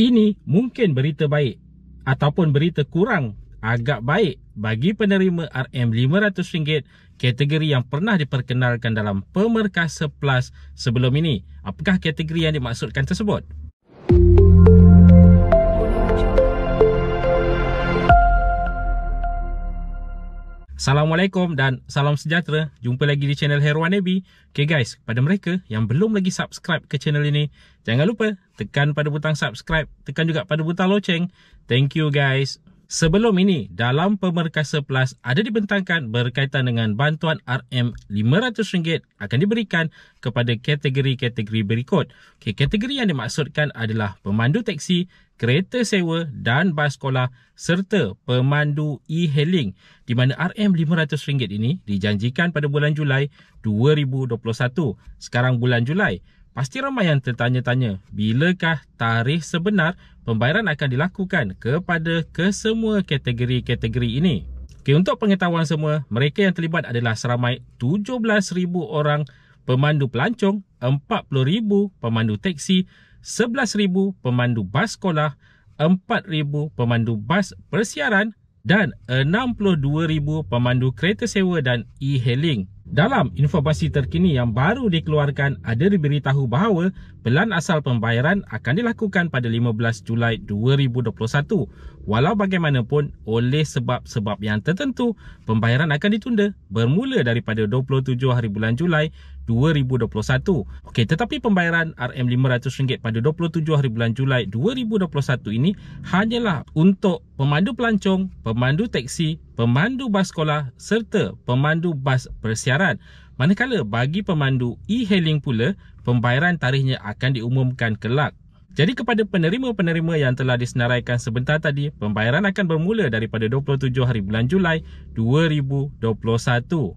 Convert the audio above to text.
Ini mungkin berita baik ataupun berita kurang agak baik bagi penerima RM500 kategori yang pernah diperkenalkan dalam Pemerkasa Plus sebelum ini. Apakah kategori yang dimaksudkan tersebut? Assalamualaikum dan salam sejahtera. Jumpa lagi di channel Herwan Abi. Okay guys, pada mereka yang belum lagi subscribe ke channel ini, jangan lupa tekan pada butang subscribe, tekan juga pada butang loceng. Thank you guys. Sebelum ini, dalam pemerkasa PLUS ada dibentangkan berkaitan dengan bantuan RM500 akan diberikan kepada kategori-kategori berikut. Okay, kategori yang dimaksudkan adalah pemandu teksi, kereta sewa dan bas sekolah serta pemandu e-hailing di mana RM500 ini dijanjikan pada bulan Julai 2021. Sekarang bulan Julai, Pasti ramai yang tertanya-tanya, bilakah tarikh sebenar pembayaran akan dilakukan kepada kesemua kategori-kategori ini? Okay, untuk pengetahuan semua, mereka yang terlibat adalah seramai 17,000 orang pemandu pelancong, 40,000 pemandu teksi, 11,000 pemandu bas sekolah, 4,000 pemandu bas persiaran dan 62,000 pemandu kereta sewa dan e-hailing dalam informasi terkini yang baru dikeluarkan ada diberitahu bahawa pelan asal pembayaran akan dilakukan pada 15 Julai 2021. Walau bagaimanapun oleh sebab-sebab yang tertentu pembayaran akan ditunda bermula daripada 27 hari bulan Julai 2021. Okey tetapi pembayaran RM500 pada 27 hari bulan Julai 2021 ini hanyalah untuk pemandu pelancong, pemandu teksi pemandu bas sekolah serta pemandu bas persiaran. Manakala bagi pemandu e-hailing pula, pembayaran tarikhnya akan diumumkan kelak. Jadi kepada penerima-penerima yang telah disenaraikan sebentar tadi, pembayaran akan bermula daripada 27 hari bulan Julai 2021.